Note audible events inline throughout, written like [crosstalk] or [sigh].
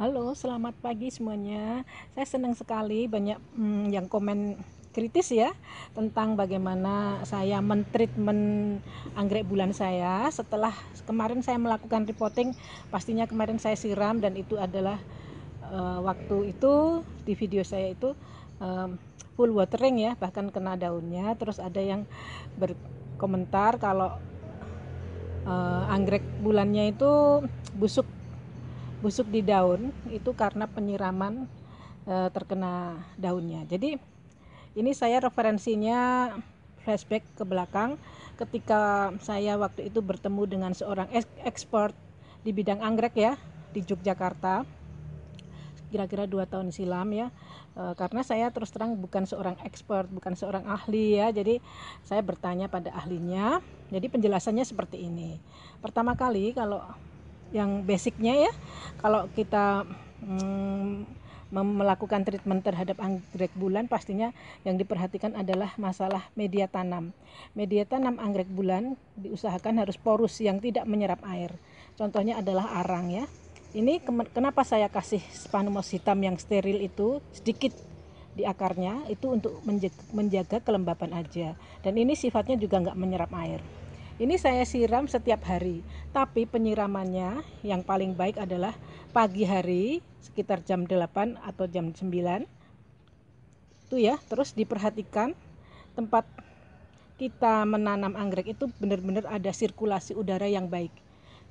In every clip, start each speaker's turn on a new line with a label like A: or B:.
A: Halo, selamat pagi semuanya. Saya senang sekali banyak hmm, yang komen kritis ya tentang bagaimana saya mentreatment anggrek bulan saya setelah kemarin saya melakukan reporting pastinya kemarin saya siram dan itu adalah uh, waktu itu di video saya itu um, full watering ya bahkan kena daunnya terus ada yang berkomentar kalau uh, anggrek bulannya itu busuk busuk di daun itu karena penyiraman e, terkena daunnya. Jadi ini saya referensinya flashback ke belakang ketika saya waktu itu bertemu dengan seorang ekspor di bidang anggrek ya di Yogyakarta kira-kira dua tahun silam ya e, karena saya terus terang bukan seorang ekspor bukan seorang ahli ya jadi saya bertanya pada ahlinya jadi penjelasannya seperti ini pertama kali kalau yang basicnya ya kalau kita mm, melakukan treatment terhadap anggrek bulan pastinya yang diperhatikan adalah masalah media tanam. Media tanam anggrek bulan diusahakan harus porus yang tidak menyerap air. Contohnya adalah arang ya. Ini kenapa saya kasih spanumos hitam yang steril itu sedikit di akarnya itu untuk menjaga, menjaga kelembapan aja. Dan ini sifatnya juga nggak menyerap air. Ini saya siram setiap hari, tapi penyiramannya yang paling baik adalah pagi hari sekitar jam 8 atau jam 9. Itu ya, terus diperhatikan tempat kita menanam anggrek itu benar-benar ada sirkulasi udara yang baik.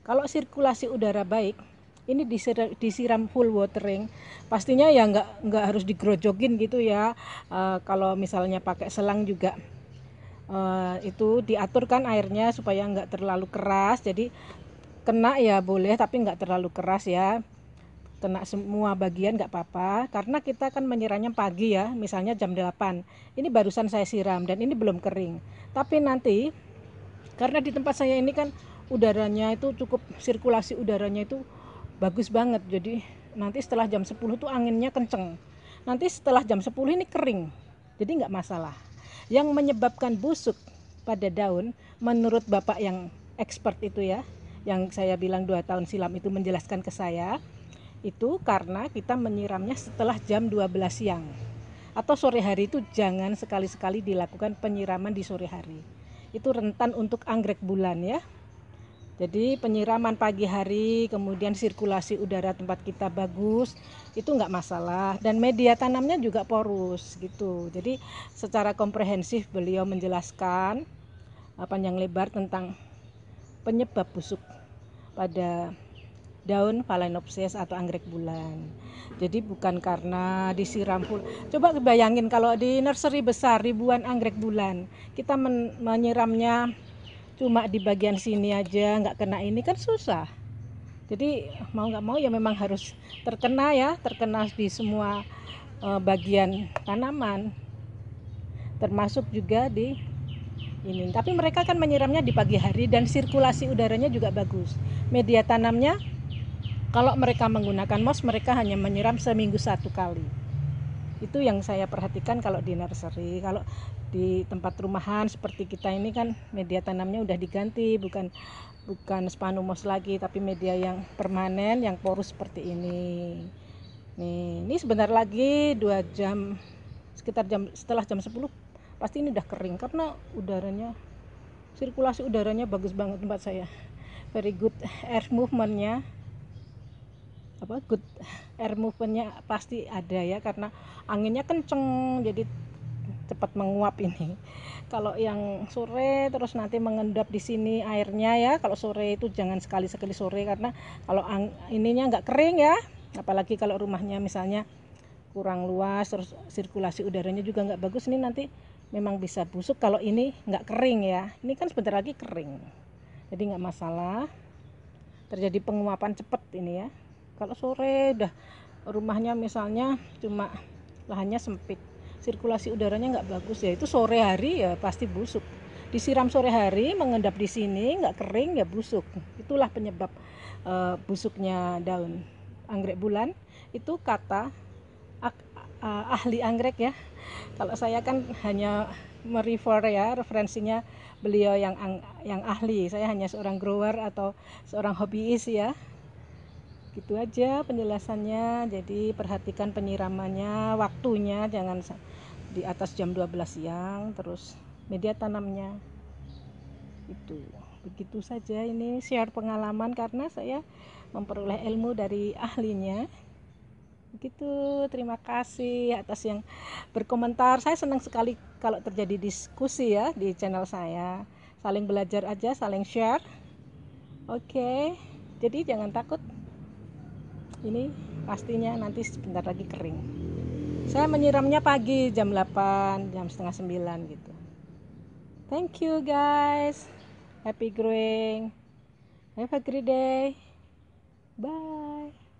A: Kalau sirkulasi udara baik, ini disiram, disiram full watering pastinya ya nggak nggak harus digrojokin gitu ya e, kalau misalnya pakai selang juga uh, itu diaturkan airnya supaya nggak terlalu keras jadi kena ya boleh tapi nggak terlalu keras ya kena semua bagian nggak papa karena kita kan menyiramnya pagi ya misalnya jam 8 ini barusan saya siram dan ini belum kering tapi nanti karena di tempat saya ini kan udaranya itu cukup sirkulasi udaranya itu bagus banget jadi nanti setelah jam 10 tuh anginnya kenceng nanti setelah jam 10 ini kering jadi nggak masalah yang menyebabkan busuk pada daun menurut bapak yang expert itu ya yang saya bilang dua tahun silam itu menjelaskan ke saya itu karena kita menyiramnya setelah jam 12 siang atau sore hari itu jangan sekali-sekali dilakukan penyiraman di sore hari itu rentan untuk anggrek bulan ya jadi penyiraman pagi hari, kemudian sirkulasi udara tempat kita bagus, itu nggak masalah. Dan media tanamnya juga porus gitu. Jadi secara komprehensif beliau menjelaskan eh, panjang lebar tentang penyebab busuk pada daun phalaenopsis atau anggrek bulan. Jadi bukan karena disiram full. Coba bayangin kalau di nursery besar ribuan anggrek bulan, kita men menyiramnya cuma di bagian sini aja nggak kena ini kan susah jadi mau nggak mau ya memang harus terkena ya terkena di semua uh, bagian tanaman termasuk juga di ini tapi mereka kan menyiramnya di pagi hari dan sirkulasi udaranya juga bagus media tanamnya kalau mereka menggunakan mos mereka hanya menyiram seminggu satu kali itu yang saya perhatikan kalau di nursery kalau di tempat rumahan seperti kita ini kan media tanamnya udah diganti bukan bukan spanumos lagi tapi media yang permanen yang porus seperti ini nih ini sebentar lagi dua jam sekitar jam setelah jam 10 pasti ini udah kering karena udaranya sirkulasi udaranya bagus banget tempat saya very good air movementnya apa good air movementnya pasti ada ya karena anginnya kenceng jadi cepat menguap ini [laughs] kalau yang sore terus nanti mengendap di sini airnya ya kalau sore itu jangan sekali-sekali sore karena kalau ininya nggak kering ya apalagi kalau rumahnya misalnya kurang luas terus sirkulasi udaranya juga nggak bagus ini nanti memang bisa busuk kalau ini nggak kering ya ini kan sebentar lagi kering jadi nggak masalah terjadi penguapan cepat ini ya kalau sore udah rumahnya misalnya cuma lahannya sempit sirkulasi udaranya nggak bagus ya itu sore hari ya pasti busuk disiram sore hari mengendap di sini nggak kering ya busuk itulah penyebab uh, busuknya daun anggrek bulan itu kata eh, ahli anggrek ya kalau saya kan hanya merefer ya referensinya beliau yang yang ahli saya hanya seorang grower atau seorang hobiis ya gitu aja penjelasannya jadi perhatikan penyiramannya waktunya jangan di atas jam 12 siang terus media tanamnya itu begitu saja ini share pengalaman karena saya memperoleh ilmu dari ahlinya begitu terima kasih atas yang berkomentar saya senang sekali kalau terjadi diskusi ya di channel saya saling belajar aja saling share oke jadi jangan takut ini pastinya nanti sebentar lagi kering saya menyiramnya pagi jam 8 jam setengah 9 gitu thank you guys happy growing have a great day bye